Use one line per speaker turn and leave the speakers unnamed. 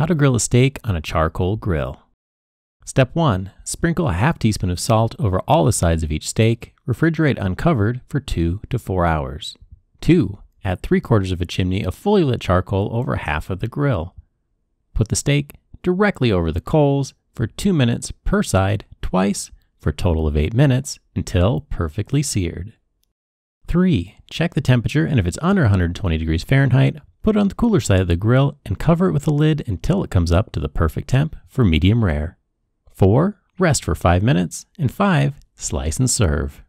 How to grill a steak on a charcoal grill. Step 1. Sprinkle a half teaspoon of salt over all the sides of each steak. Refrigerate uncovered for 2 to 4 hours. 2. Add 3 quarters of a chimney of fully lit charcoal over half of the grill. Put the steak directly over the coals for 2 minutes per side twice for a total of 8 minutes until perfectly seared. 3. Check the temperature and if it's under 120 degrees Fahrenheit, Put it on the cooler side of the grill and cover it with a lid until it comes up to the perfect temp for medium rare. 4. Rest for 5 minutes. And 5. Slice and serve.